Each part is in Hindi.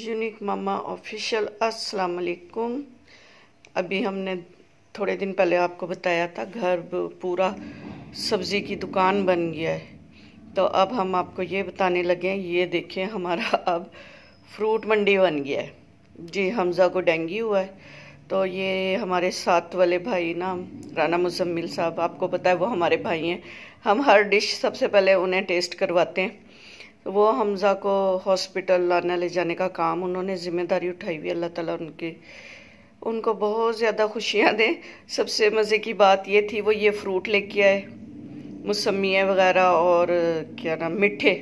यूनिक मामा ऑफिशियल अस्सलाम वालेकुम अभी हमने थोड़े दिन पहले आपको बताया था घर पूरा सब्ज़ी की दुकान बन गया है तो अब हम आपको ये बताने लगे हैं ये देखें हमारा अब फ्रूट मंडी बन गया है जी हमज़ा को डेंगी हुआ है तो ये हमारे साथ वाले भाई ना राना मुजम्मिल साहब आपको पता है वो हमारे भाई हैं हम हर डिश सबसे पहले उन्हें टेस्ट करवाते हैं वो हमज़ा को हॉस्पिटल लाना ले जाने का काम उन्होंने ज़िम्मेदारी उठाई हुई अल्लाह ताला उनके उनको बहुत ज़्यादा खुशियाँ दें सबसे मज़े की बात ये थी वो ये फ्रूट लेके आए मौसमियाँ वगैरह और क्या नाम मिठे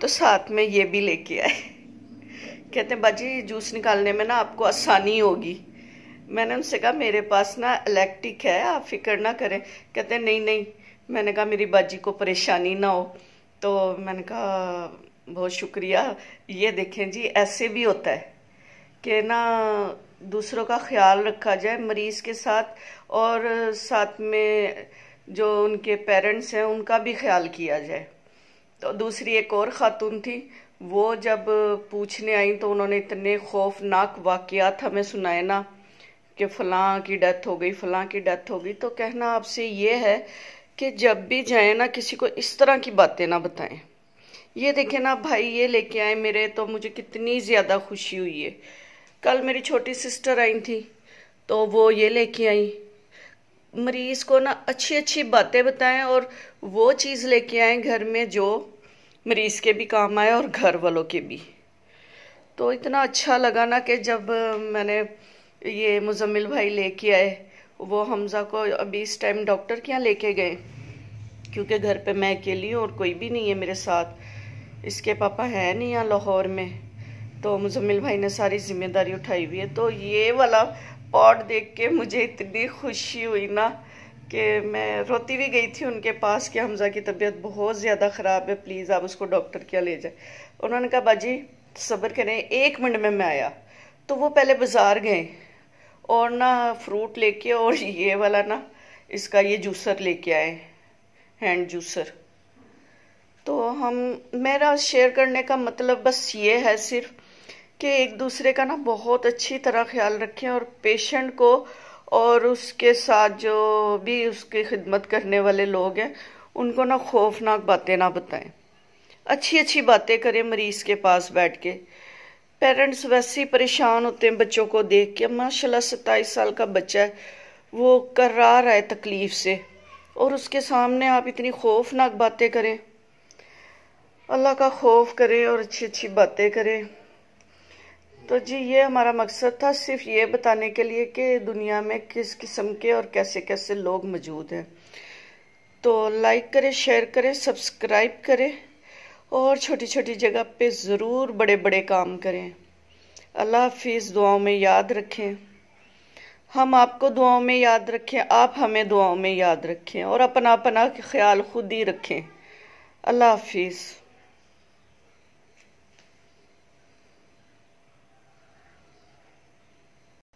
तो साथ में ये भी लेके आए कहते हैं बाजी जूस निकालने में ना आपको आसानी होगी मैंने उनसे कहा मेरे पास ना इलेक्ट्रिक है आप फिक्र ना करें कहते हैं नहीं नहीं मैंने कहा मेरी बाजी को परेशानी ना हो तो मैंने कहा बहुत शुक्रिया ये देखें जी ऐसे भी होता है कि ना दूसरों का ख्याल रखा जाए मरीज़ के साथ और साथ में जो उनके पेरेंट्स हैं उनका भी ख्याल किया जाए तो दूसरी एक और ख़ातून थी वो जब पूछने आई तो उन्होंने इतने खौफनाक वाक़ात हमें सुनाए ना कि फ़लाँ की डेथ हो गई फ़लाँ की डेथ हो गई तो कहना आपसे ये है कि जब भी जाए ना किसी को इस तरह की बातें ना बताएं ये देखें ना भाई ये लेके आए मेरे तो मुझे कितनी ज़्यादा खुशी हुई है कल मेरी छोटी सिस्टर आई थी तो वो ये लेके आई मरीज़ को ना अच्छी अच्छी बातें बताएं और वो चीज़ लेके आए घर में जो मरीज़ के भी काम आए और घर वालों के भी तो इतना अच्छा लगा ना कि जब मैंने ये मुजम्मिल भाई लेके आए वो हमज़ा को अभी इस टाइम डॉक्टर के यहाँ लेके गए क्योंकि घर पे मैं अकेली हूँ और कोई भी नहीं है मेरे साथ इसके पापा हैं नहीं यहाँ लाहौर में तो मुजम्मिल भाई ने सारी जिम्मेदारी उठाई हुई है तो ये वाला पॉट देख के मुझे इतनी खुशी हुई ना कि मैं रोती भी गई थी उनके पास कि हमज़ा की तबीयत बहुत ज़्यादा ख़राब है प्लीज़ आप उसको डॉक्टर यहाँ ले जाए उन्होंने कहा बाजी सब्र करें एक मिनट में मैं आया तो वो पहले बाज़ार गए और ना फ्रूट लेके और ये वाला ना इसका ये जूसर लेके आए हैंड जूसर तो हम मेरा शेयर करने का मतलब बस ये है सिर्फ कि एक दूसरे का ना बहुत अच्छी तरह ख्याल रखें और पेशेंट को और उसके साथ जो भी उसकी खिदमत करने वाले लोग हैं उनको ना खौफनाक बातें ना बताएं अच्छी अच्छी बातें करें मरीज़ के पास बैठ के पेरेंट्स वैसे ही परेशान होते हैं बच्चों को देख के माशाल्लाह सत्ताईस साल का बच्चा है वो करा रहा है तकलीफ़ से और उसके सामने आप इतनी खौफनाक बातें करें अल्लाह का खौफ करें और अच्छी अच्छी बातें करें तो जी ये हमारा मकसद था सिर्फ ये बताने के लिए कि दुनिया में किस किस्म के और कैसे कैसे लोग मौजूद हैं तो लाइक करें शेयर करें सब्सक्राइब करें और छोटी छोटी जगह पे ज़रूर बड़े बड़े काम करें अल्लाह हाफिज़ दुआओं में याद रखें हम आपको दुआओं में याद रखें आप हमें दुआओं में याद रखें और अपना अपना ख्याल खुद ही रखें अल्लाह हाफिज़